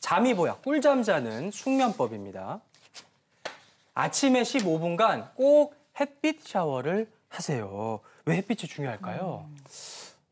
잠이 보야 꿀잠 자는 숙면법입니다. 아침에 15분간 꼭 햇빛 샤워를 하세요. 왜 햇빛이 중요할까요? 음.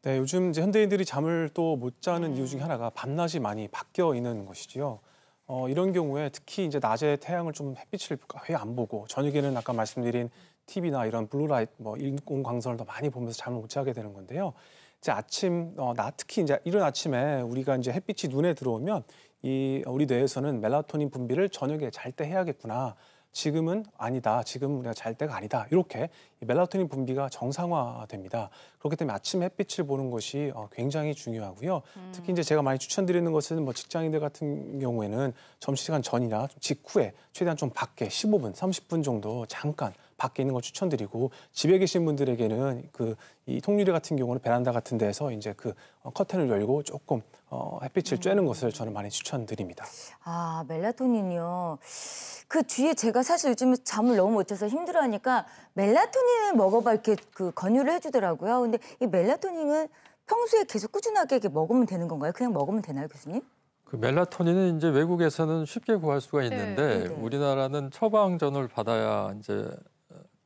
네, 요즘 이제 현대인들이 잠을 또 못 자는 음. 이유 중에 하나가 밤낮이 많이 바뀌어 있는 것이지요. 어, 이런 경우에 특히 이제 낮에 태양을 좀 햇빛을 거의 안 보고 저녁에는 아까 말씀드린 TV나 이런 블루라이트, 뭐 인공광선을 더 많이 보면서 잠을 못 자게 되는 건데요. 이제 아침, 어, 나 특히 이제 이런 아침에 우리가 이제 햇빛이 눈에 들어오면 이 우리 뇌에서는 멜라토닌 분비를 저녁에 잘 때 해야겠구나. 지금은 아니다. 지금 우리가 잘 때가 아니다. 이렇게 멜라토닌 분비가 정상화됩니다. 그렇기 때문에 아침 햇빛을 보는 것이 어, 굉장히 중요하고요. 음. 특히 이제 제가 많이 추천드리는 것은 뭐 직장인들 같은 경우에는 점심시간 전이나 직후에 최대한 좀 밖에 15분, 30분 정도 잠깐 밖에 있는 걸 추천드리고 집에 계신 분들에게는 그 이 통유리 같은 경우는 베란다 같은 데서 이제 그 어, 커튼을 열고 조금 어, 햇빛을 쬐는 음. 것을 저는 많이 추천드립니다. 아 멜라토닌이요. 그 뒤에 제가 사실 요즘에 잠을 너무 못 자서 힘들어하니까 멜라토닌을 먹어봐 이렇게 그 권유를 해주더라고요. 근데 이 멜라토닌은 평소에 계속 꾸준하게 이렇게 먹으면 되는 건가요? 그냥 먹으면 되나요, 교수님? 그 멜라토닌은 이제 외국에서는 쉽게 구할 수가 있는데 네, 네. 우리나라는 처방전을 받아야 이제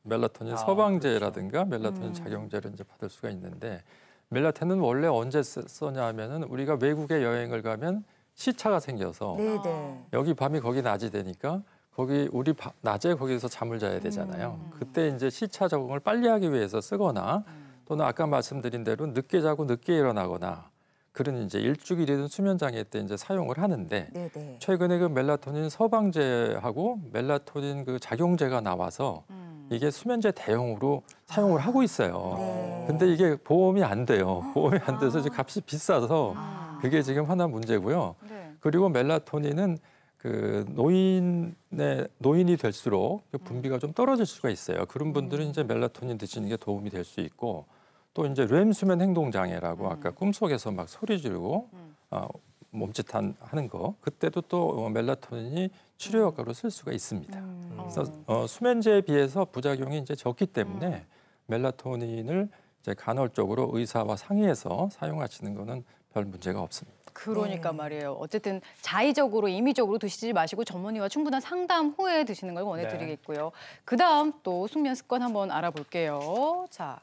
멜라토닌 아, 서방제라든가 그렇죠. 멜라토닌 음. 작용제를 이제 받을 수가 있는데 멜라토닌 원래 언제 써냐 하면은 우리가 외국에 여행을 가면 시차가 생겨서 네네. 네. 여기 밤이 거기 낮이 되니까 거기 우리 바, 낮에 거기서 잠을 자야 되잖아요. 음. 그때 이제 시차 적응을 빨리 하기 위해서 쓰거나 음. 또는 아까 말씀드린 대로 늦게 자고 늦게 일어나거나 그런 이제 일주일이든 수면 장애 때 이제 사용을 하는데 네네. 네. 최근에 그 멜라토닌 서방제하고 멜라토닌 그 작용제가 나와서 음. 이게 수면제 대용으로 사용을 아. 하고 있어요. 네. 근데 이게 보험이 안 돼요. 아. 보험이 안 돼서 이제 값이 비싸서 아. 그게 지금 하나 문제고요. 네. 그리고 멜라토닌은 그 노인의 노인이 될수록 그 음. 분비가 좀 떨어질 수가 있어요. 그런 음. 분들은 이제 멜라토닌 드시는 게 도움이 될 수 있고 또 이제 렘 수면 행동 장애라고 음. 아까 꿈속에서 막 소리 지르고 어, 몸짓한 하는 거 그때도 또 어, 멜라토닌이 치료 효과로 쓸 수가 있습니다. 음. 그래서 어, 어 수면제에 비해서 부작용이 이제 적기 음. 때문에 음. 멜라토닌을 이제 간헐적으로 의사와 상의해서 사용하시는 거는 별 문제가 없습니다. 그러니까 네. 말이에요. 어쨌든 자의적으로 임의적으로 드시지 마시고 전문의와 충분한 상담 후에 드시는 걸 권해드리겠고요. 네. 그다음 또 숙면 습관 한번 알아볼게요. 자,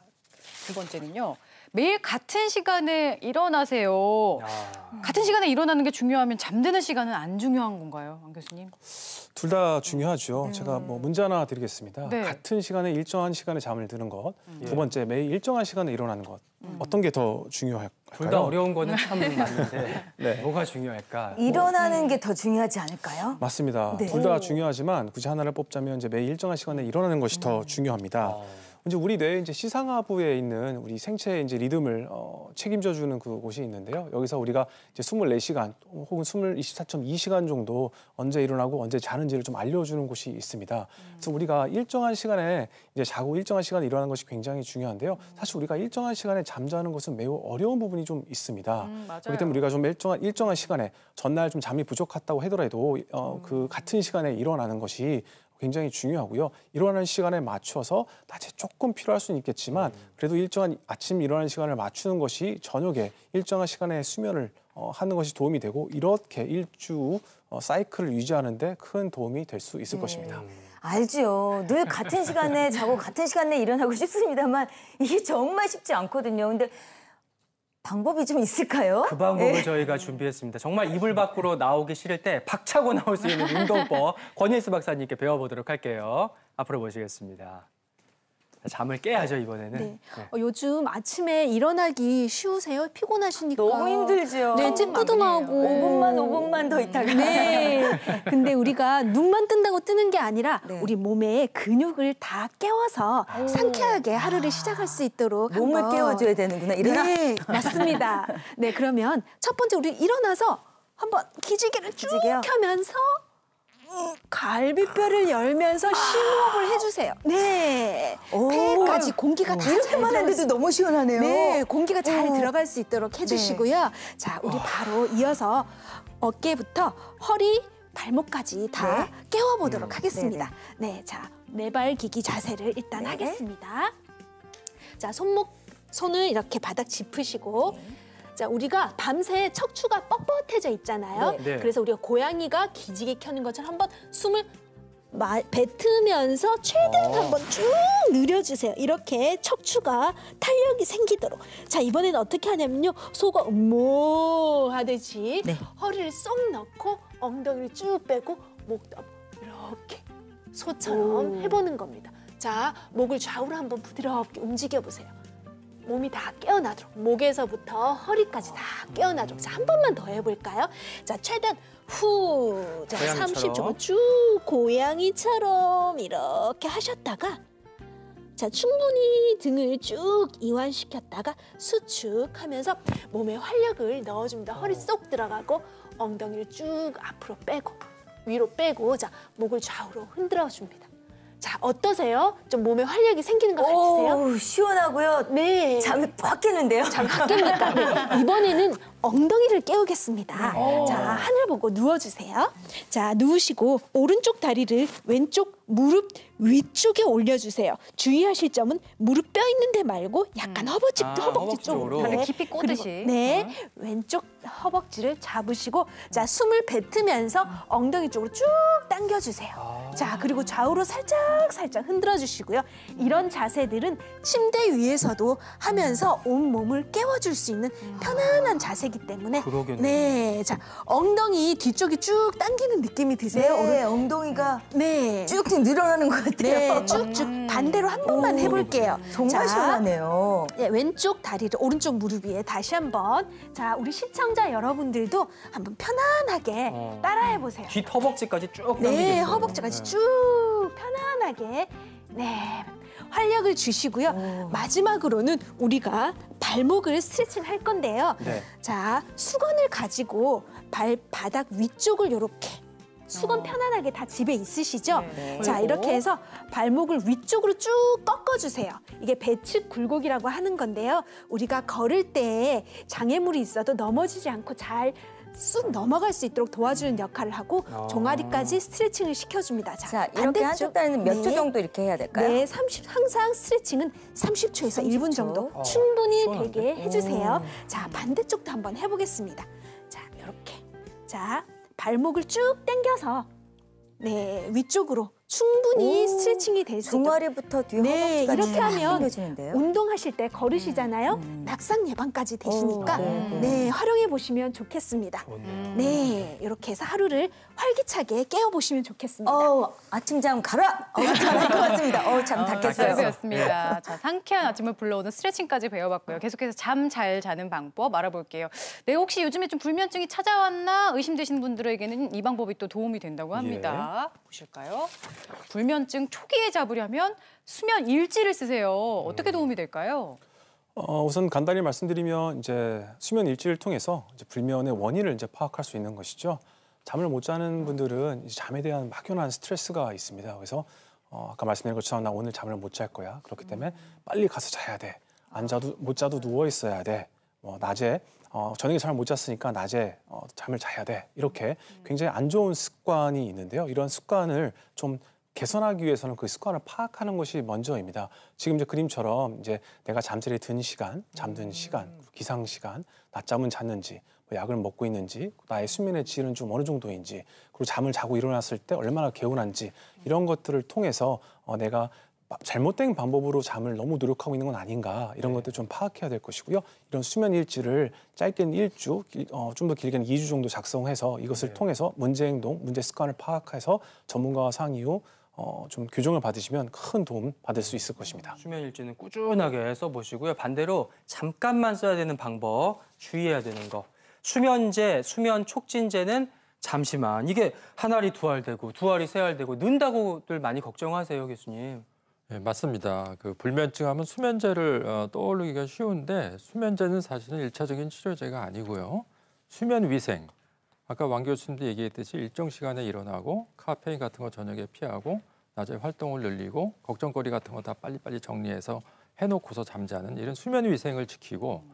두 번째는요. 매일 같은 시간에 일어나세요. 야. 같은 시간에 일어나는 게 중요하면 잠드는 시간은 안 중요한 건가요, 안 교수님? 둘 다 중요하죠. 음. 제가 뭐 문제 하나 드리겠습니다. 네. 같은 시간에 일정한 시간에 잠을 드는 것, 음. 두 번째 매일 일정한 시간에 일어나는 것. 음. 어떤 게 더 중요할까요? 둘 다 어려운 거는 참많는데 네. 뭐가 중요할까? 일어나는 뭐. 게더 중요하지 않을까요? 맞습니다. 네. 둘다 중요하지만 굳이 하나를 뽑자면 이제 매일 일정한 시간에 일어나는 것이 더 음. 중요합니다. 아. 이제 우리 뇌의 이제 시상하부에 있는 우리 생체의 이제 리듬을 어, 책임져 주는 그 곳이 있는데요. 여기서 우리가 이제 24시간 혹은 24.2시간 정도 언제 일어나고 언제 자는지를 좀 알려주는 곳이 있습니다. 음. 그래서 우리가 일정한 시간에 이제 자고 일정한 시간에 일어나는 것이 굉장히 중요한데요. 음. 사실 우리가 일정한 시간에 잠자는 것은 매우 어려운 부분이 좀 있습니다. 음, 그렇기 때문에 우리가 좀 일정한 일정한 시간에 전날 좀 잠이 부족했다고 하더라도 어, 그 같은 시간에 일어나는 것이 굉장히 중요하고요. 일어나는 시간에 맞춰서 낮에 조금 필요할 수는 있겠지만 음. 그래도 일정한 아침 일어나는 시간을 맞추는 것이 저녁에 일정한 시간에 수면을 어, 하는 것이 도움이 되고 이렇게 일주 어, 사이클을 유지하는 데 큰 도움이 될 수 있을 네. 것입니다. 알지요. 늘 같은 시간에 자고 같은 시간에 일어나고 싶습니다만 이게 정말 쉽지 않거든요. 근데 방법이 좀 있을까요? 그 방법을 네. 저희가 준비했습니다. 정말 이불 밖으로 나오기 싫을 때 박차고 나올 수 있는 운동법 권일수 박사님께 배워보도록 할게요. 앞으로 모시겠습니다. 잠을 깨야죠 이번에는. 네. 네. 어, 요즘 아침에 일어나기 쉬우세요? 피곤하시니까. 너무 힘들죠. 네, 찌뿌둥하고. 5분만 5분만 더 있다가. 네. 근데 우리가 눈만 뜬다고 뜨는 게 아니라 네. 우리 몸에 근육을 다 깨워서 오. 상쾌하게 하루를 아. 시작할 수 있도록 몸을 한번. 깨워줘야 되는구나. 일어나. 네, 맞습니다. 네, 그러면 첫 번째 우리 일어나서 한번 기지개를 쭉 기지개요? 켜면서 갈비뼈를 열면서 심호흡을 해주세요. 네. 폐까지 공기가 다 이렇게만 했는데도 너무 시원하네요. 네, 공기가 잘 들어갈 수 있도록 네. 해주시고요. 네. 자, 우리 바로 이어서 어깨부터 허리, 발목까지 다 네. 깨워보도록 음, 하겠습니다. 네네. 네, 자, 네발 기기 자세를 일단 네 하겠습니다. 자, 손목, 손을 이렇게 바닥 짚으시고 네. 자, 우리가 밤새 척추가 뻣뻣해져 있잖아요. 네, 네. 그래서 우리가 고양이가 기지개 켜는 것처럼 한번 숨을 마, 뱉으면서 최대한 어. 한번 쭉 늘려주세요. 이렇게 척추가 탄력이 생기도록. 자이번엔 어떻게 하냐면요. 속가 음모 하듯이 네. 허리를 쏙 넣고 엉덩이를 쭉 빼고 목도 이렇게 소처럼 해보는 겁니다. 자 목을 좌우로 한번 부드럽게 움직여보세요. 몸이 다 깨어나도록 목에서부터 허리까지 다 깨어나도록 자, 한 번만 더 해볼까요? 자, 최대한 후, 자, 고양이처 30초 쭉 고양이처럼 이렇게 하셨다가 자, 충분히 등을 쭉 이완시켰다가 수축하면서 몸에 활력을 넣어줍니다. 허리 쏙 들어가고 엉덩이를 쭉 앞으로 빼고 위로 빼고 자, 목을 좌우로 흔들어 줍니다. 자, 어떠세요? 좀 몸에 활력이 생기는 것 같으세요? 시원하고요. 네. 잠이 확 깨는데요. 잠이 확 깹니까? 네. 이번에는 엉덩이를 깨우겠습니다. 아. 자, 하늘 보고 누워주세요. 자, 누우시고 오른쪽 다리를 왼쪽 무릎 위쪽에 올려주세요. 주의하실 점은 무릎 뼈 있는 데 말고 약간 음. 허벅지, 아, 허벅지 쪽으로. 네. 깊이 꼬듯이. 네, 어. 왼쪽 허벅지를 잡으시고 자 숨을 뱉으면서 엉덩이 쪽으로 쭉 당겨주세요. 아. 자, 그리고 좌우로 살짝 살짝 흔들어주시고요. 이런 자세들은 침대 위에서도 하면서 온몸을 깨워줄 수 있는 음. 편안한 자세이기 때문에 그러겠네. 네, 자 엉덩이 뒤쪽이 쭉 당기는 느낌이 드세요? 네, 엉덩이가 네. 쭉 굉장 늘어나는 것 같아요. 네, 쭉쭉 반대로 한 번만 오, 해볼게요. 정말 자, 시원하네요. 네, 왼쪽 다리를 오른쪽 무릎 위에 다시 한번. 자, 우리 시청자 여러분들도 한번 편안하게 어. 따라해보세요. 뒷 허벅지까지 쭉 네, 당어요 허벅지까지 네. 쭉 편안하게. 네, 활력을 주시고요. 오. 마지막으로는 우리가 발목을 스트레칭 할 건데요. 네. 자, 수건을 가지고 발바닥 위쪽을 이렇게 수건 어. 편안하게 다 집에 있으시죠? 네. 자 이렇게 해서 발목을 위쪽으로 쭉 꺾어주세요. 이게 배측 굴곡이라고 하는 건데요. 우리가 걸을 때 장애물이 있어도 넘어지지 않고 잘 쑥 넘어갈 수 있도록 도와주는 역할을 하고 아 종아리까지 스트레칭을 시켜줍니다. 자, 자 이렇게 한쪽 다리는 몇초 네. 정도 이렇게 해야 될까요? 네, 30, 항상 스트레칭은 30초에서 30초? 1분 정도 어, 충분히 되게 해주세요. 음. 자, 반대쪽도 한번 해보겠습니다. 자, 이렇게. 자, 발목을 쭉 당겨서 네 위쪽으로 충분히 오, 스트레칭이 될수 있도록 종아리부터 뒤허벅지까지 네, 이렇게 하면 당겨지는데요? 운동하실 때 걸으시잖아요 음. 낙상 음. 예방까지 되시니까 오, 어, 네, 네. 네, 활용해 보시면 좋겠습니다 네 이렇게 해서 하루를 활기차게 깨워보시면 좋겠습니다. 어, 아침잠 가라! 어, 잘것 같습니다. 어, 잠 닿겠어요. 아, 그습니다 네. 자, 상쾌한 아침을 불러오는 스트레칭까지 배워봤고요. 계속해서 잠 잘 자는 방법 알아볼게요. 내 네, 혹시 요즘에 좀 불면증이 찾아왔나 의심되시는 분들에게는 이 방법이 또 도움이 된다고 합니다. 예. 보실까요? 불면증 초기에 잡으려면 수면 일지를 쓰세요. 어떻게 음. 도움이 될까요? 어, 우선 간단히 말씀드리면 이제 수면 일지를 통해서 이제 불면의 원인을 이제 파악할 수 있는 것이죠. 잠을 못 자는 분들은 잠에 대한 막연한 스트레스가 있습니다. 그래서 어, 아까 말씀드린 것처럼 나 오늘 잠을 못 잘 거야. 그렇기 음. 때문에 빨리 가서 자야 돼. 안 자도 못 자도 누워 있어야 돼. 뭐 낮에 어, 저녁에 잠을 못 잤으니까 낮에 어, 잠을 자야 돼. 이렇게 음. 굉장히 안 좋은 습관이 있는데요. 이런 습관을 좀 개선하기 위해서는 그 습관을 파악하는 것이 먼저입니다. 지금 이제 그림처럼 이제 내가 잠자리에 든 시간, 잠든 시간, 음. 기상 시간, 낮잠은 잤는지 뭐 약을 먹고 있는지 나의 수면의 질은 좀 어느 정도인지 그리고 잠을 자고 일어났을 때 얼마나 개운한지 이런 것들을 통해서 어, 내가 잘못된 방법으로 잠을 너무 노력하고 있는 건 아닌가 이런 네. 것들 좀 파악해야 될 것이고요. 이런 수면 일지를 짧게는 일주, 어, 좀 더 길게는 이 주 정도 작성해서 이것을 네. 통해서 문제 행동, 문제 습관을 파악해서 전문가와 상의 후 어, 좀 교정을 받으시면 큰 도움 받을 수 있을 것입니다. 수면 일지는 꾸준하게 써보시고요. 반대로 잠깐만 써야 되는 방법, 주의해야 되는 거 수면제, 수면 촉진제는 잠시만. 이게 한 알이 두 알 되고 두 알이 세 알 되고 는다고들 많이 걱정하세요, 교수님. 네, 맞습니다. 그 불면증 하면 수면제를 어, 떠오르기가 쉬운데 수면제는 사실은 일차적인 치료제가 아니고요. 수면 위생. 아까 왕 교수님도 얘기했듯이 일정 시간에 일어나고 카페인 같은 거 저녁에 피하고 낮에 활동을 늘리고 걱정거리 같은 거 다 빨리빨리 정리해서 해놓고서 잠자는 이런 수면 위생을 지키고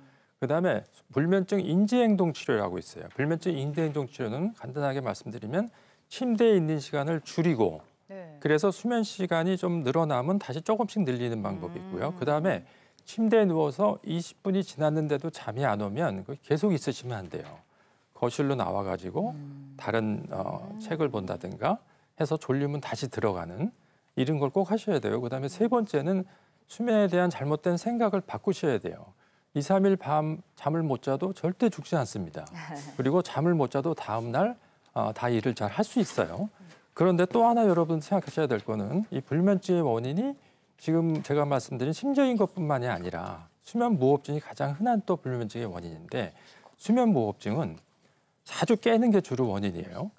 그다음에 불면증 인지행동 치료를하고 있어요. 불면증 인지행동 치료는 간단하게 말씀드리면 침대에 있는 시간을 줄이고 네. 그래서 수면 시간이 좀 늘어나면 다시 조금씩 늘리는 방법이고요. 음. 그다음에 침대에 누워서 20분이 지났는데도 잠이 안 오면 그 계속 있으시면 안 돼요. 거실로 나와가지고 음. 다른 어, 음. 책을 본다든가 해서 졸리면 다시 들어가는 이런 걸 꼭 하셔야 돼요. 그다음에 세 번째는 수면에 대한 잘못된 생각을 바꾸셔야 돼요. 이삼일밤 잠을 못 자도 절대 죽지 않습니다. 그리고 잠을 못 자도 다음 날다 어, 일을 잘 할 수 있어요. 그런데 또 하나 여러분 생각하셔야 될 거는 이 불면증의 원인이 지금 제가 말씀드린 심적인 것뿐만이 아니라 수면 무호흡증이 가장 흔한 또 불면증의 원인인데 수면 무호흡증은 자주 깨는 게 주로 원인이에요.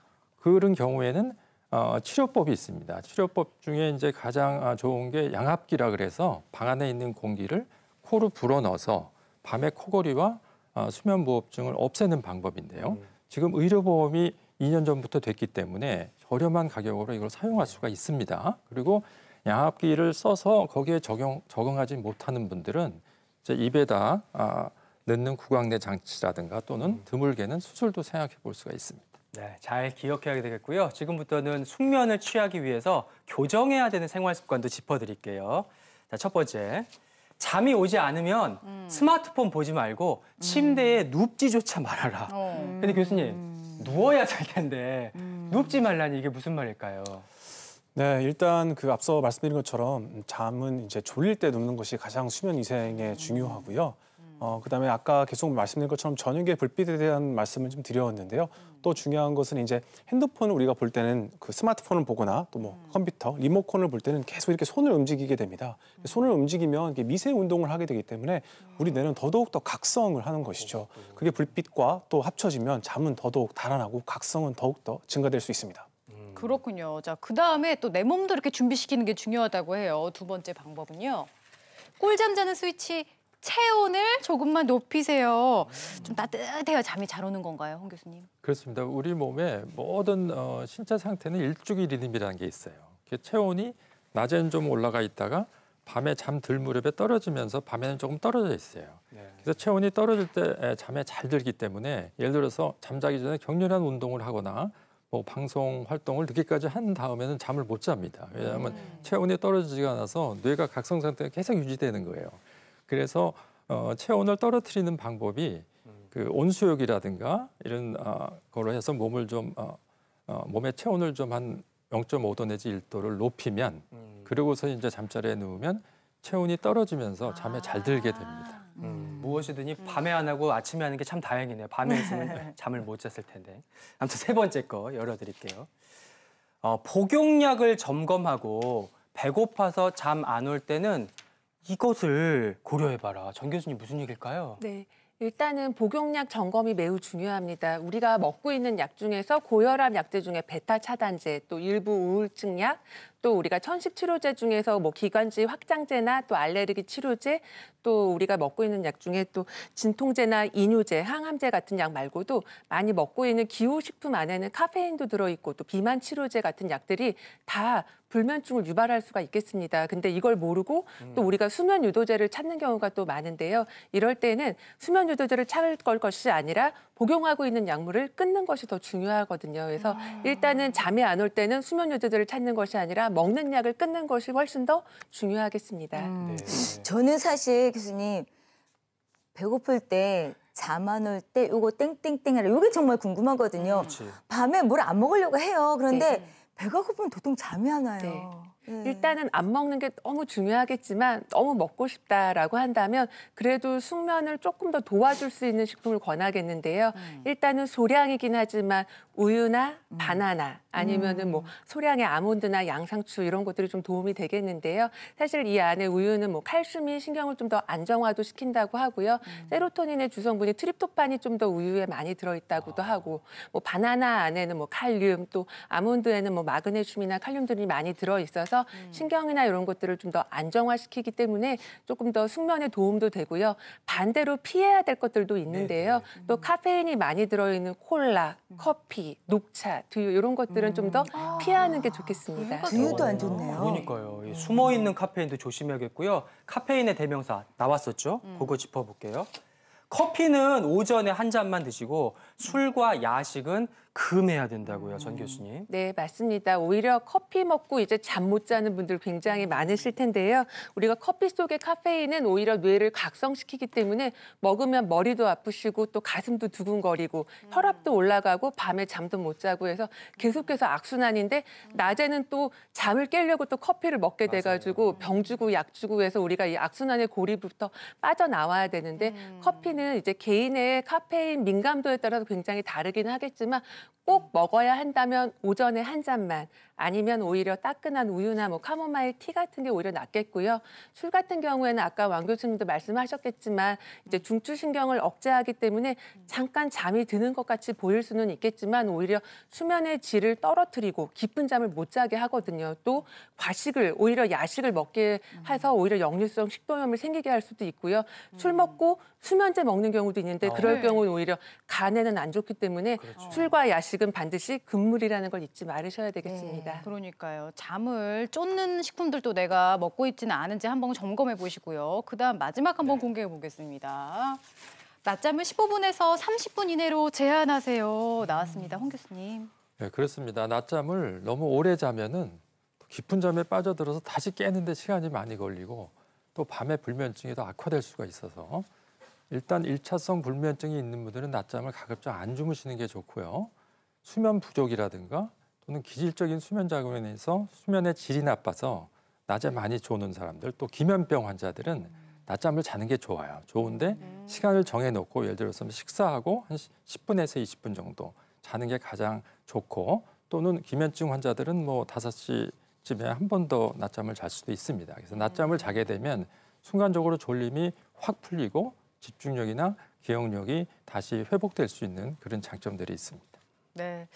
그런 경우에는 어, 치료법이 있습니다. 치료법 중에 이제 가장 아, 좋은 게 양압기라 그래서 방 안에 있는 공기를 코로 불어 넣어서 밤에 코골이와 어, 수면무호흡증을 없애는 방법인데요. 음. 지금 의료보험이 2년 전부터 됐기 때문에 저렴한 가격으로 이걸 사용할 수가 있습니다. 그리고 양압기를 써서 거기에 적용, 적응하지 못하는 분들은 이제 입에다 아, 넣는 구강내 장치라든가 또는 음. 드물게는 수술도 생각해 볼 수가 있습니다. 네, 잘 기억해야 되겠고요. 지금부터는 숙면을 취하기 위해서 교정해야 되는 생활 습관도 짚어드릴게요. 자, 첫 번째, 잠이 오지 않으면 음. 스마트폰 보지 말고 침대에 음. 눕지조차 말아라. 어. 근데 교수님, 음. 누워야 잘 텐데 음. 눕지 말라니 이게 무슨 말일까요? 네, 일단 그 앞서 말씀드린 것처럼 잠은 이제 졸릴 때 눕는 것이 가장 수면 위생에 중요하고요. 어, 그다음에 아까 계속 말씀드린 것처럼 저녁의 불빛에 대한 말씀을 좀 드렸는데요. 음. 또 중요한 것은 이제 핸드폰을 우리가 볼 때는 그 스마트폰을 보거나 또뭐 음. 컴퓨터, 리모컨을 볼 때는 계속 이렇게 손을 움직이게 됩니다. 손을 움직이면 이게 미세 운동을 하게 되기 때문에 우리 뇌는 더더욱 더 각성을 하는 것이죠. 그게 불빛과 또 합쳐지면 잠은 더더욱 달아나고 각성은 더욱 더 증가될 수 있습니다. 음. 그렇군요. 자, 그 다음에 또 내 몸도 이렇게 준비시키는 게 중요하다고 해요. 두 번째 방법은요. 꿀잠 자는 스위치 체온을 조금만 높이세요. 좀 따뜻해야 잠이 잘 오는 건가요, 홍 교수님? 그렇습니다. 우리 몸의 모든 어, 신체 상태는 일주기 리듬이라는 게 있어요. 체온이 낮에는 좀 올라가 있다가 밤에 잠들 무렵에 떨어지면서 밤에는 조금 떨어져 있어요. 네. 그래서 체온이 떨어질 때 잠에 잘 들기 때문에 예를 들어서 잠자기 전에 격렬한 운동을 하거나 뭐 방송 활동을 늦게까지 한 다음에는 잠을 못 잡니다. 왜냐하면 음. 체온이 떨어지지가 않아서 뇌가 각성 상태가 계속 유지되는 거예요. 그래서 어, 체온을 떨어뜨리는 방법이 음. 그 온수욕이라든가 이런 어, 거로 해서 몸을 좀 어, 어, 몸의 체온을 좀 한 0.5도 내지 1도를 높이면 음. 그러고서 이제 잠자리에 누우면 체온이 떨어지면서 잠에 잘 들게 아. 됩니다. 음. 음. 무엇이든 음. 밤에 안 하고 아침에 하는 게 참 다행이네요. 밤에 있으면 잠을 못 잤을 텐데. 아무튼 세 번째 거 열어드릴게요. 어, 복용약을 점검하고 배고파서 잠 안 올 때는 이것을 고려해봐라. 정 교수님 무슨 얘기일까요? 네. 일단은 복용약 점검이 매우 중요합니다. 우리가 먹고 있는 약 중에서 고혈압 약제 중에 베타 차단제, 또 일부 우울증 약, 또 우리가 천식 치료제 중에서 뭐 기관지 확장제나 또 알레르기 치료제 또 우리가 먹고 있는 약 중에 또 진통제나 이뇨제, 항암제 같은 약 말고도 많이 먹고 있는 기호식품 안에는 카페인도 들어있고 또 비만 치료제 같은 약들이 다 불면증을 유발할 수가 있겠습니다. 근데 이걸 모르고 또 음. 우리가 수면 유도제를 찾는 경우가 또 많은데요. 이럴 때는 수면 유도제를 찾을 것이 아니라 복용하고 있는 약물을 끊는 것이 더 중요하거든요. 그래서 아. 일단은 잠이 안 올 때는 수면 유도제를 찾는 것이 아니라 먹는 약을 끊는 것이 훨씬 더 중요하겠습니다. 음. 네. 저는 사실 교수님 배고플 때 잠 안 올 때 요거 땡땡땡 해라 요게 정말 궁금하거든요. 그 밤에 뭘 안 먹으려고 해요. 그런데 네. 배가 고프면 도통 잠이 안 와요. 네. 네. 일단은 안 먹는 게 너무 중요하겠지만 너무 먹고 싶다라고 한다면 그래도 숙면을 조금 더 도와줄 수 있는 식품을 권하겠는데요. 음. 일단은 소량이긴 하지만 우유나 음. 바나나 아니면은 뭐 음. 소량의 아몬드나 양상추 이런 것들이 좀 도움이 되겠는데요. 사실 이 안에 우유는 뭐 칼슘이 신경을 좀 더 안정화도 시킨다고 하고요. 음. 세로토닌의 주성분이 트립토판이 좀 더 우유에 많이 들어있다고도 아. 하고 뭐 바나나 안에는 뭐 칼륨 또 아몬드에는 뭐 마그네슘이나 칼륨들이 많이 들어있어서 그래서 음. 신경이나 이런 것들을 좀 더 안정화시키기 때문에 조금 더 숙면에 도움도 되고요. 반대로 피해야 될 것들도 있는데요. 네. 네. 또 음. 카페인이 많이 들어있는 콜라, 음. 커피, 녹차, 두유 이런 것들은 좀 더 피하는 게 아, 좋겠습니다. 그러니까 두유도 안 좋네요. 그러니까요. 예, 숨어 있는 카페인도 조심해야겠고요. 카페인의 대명사 나왔었죠? 그거 짚어볼게요. 커피는 오전에 한 잔만 드시고 술과 야식은 금해야 된다고요, 전 음. 교수님? 네, 맞습니다. 오히려 커피 먹고 이제 잠 못 자는 분들 굉장히 많으실 텐데요. 우리가 커피 속에 카페인은 오히려 뇌를 각성시키기 때문에 먹으면 머리도 아프시고 또 가슴도 두근거리고 음. 혈압도 올라가고 밤에 잠도 못 자고 해서 계속해서 악순환인데 음. 낮에는 또 잠을 깨려고 또 커피를 먹게 맞아요. 돼가지고 병 주고 약 주고 해서 우리가 이 악순환의 고리부터 빠져나와야 되는데 음. 커피는 이제 개인의 카페인 민감도에 따라서 굉장히 다르긴 하겠지만 꼭 먹어야 한다면 오전에 한 잔만, 아니면 오히려 따끈한 우유나 뭐 카모마일 티 같은 게 오히려 낫겠고요. 술 같은 경우에는 아까 왕 교수님도 말씀하셨겠지만 이제 중추신경을 억제하기 때문에 잠깐 잠이 드는 것 같이 보일 수는 있겠지만 오히려 수면의 질을 떨어뜨리고 깊은 잠을 못 자게 하거든요. 또 과식을 오히려 야식을 먹게 해서 오히려 역류성 식도염을 생기게 할 수도 있고요. 술 음. 먹고 수면제 먹는 경우도 있는데 아, 그럴 네. 경우는 오히려 간에는 안 좋기 때문에 그렇죠. 술과 야식은 반드시 금물이라는 걸 잊지 말으셔야 되겠습니다. 네. 있습니 네, 네. 그러니까요. 잠을 쫓는 식품들도 내가 먹고 있지는 않은지 한번 점검해 보시고요. 그다음 마지막 한번 네. 공개해 보겠습니다. 낮잠을 15분에서 30분 이내로 제한하세요. 나왔습니다. 음. 홍 교수님. 네, 그렇습니다. 낮잠을 너무 오래 자면은 깊은 잠에 빠져들어서 다시 깨는데 시간이 많이 걸리고 또 밤에 불면증이 더 악화될 수가 있어서 일단 일차성 불면증이 있는 분들은 낮잠을 가급적 안 주무시는 게 좋고요. 수면 부족이라든가 또는 기질적인 수면 작용에 의해서 수면의 질이 나빠서 낮에 많이 조는 사람들 또 기면병 환자들은 낮잠을 자는 게 좋아요. 좋은데 네. 시간을 정해놓고 예를 들어서 뭐 식사하고 한 10분에서 20분 정도 자는 게 가장 좋고 또는 기면증 환자들은 뭐 5시쯤에 한 번 더 낮잠을 잘 수도 있습니다. 그래서 낮잠을 자게 되면 순간적으로 졸림이 확 풀리고 집중력이나 기억력이 다시 회복될 수 있는 그런 장점들이 있습니다. 네.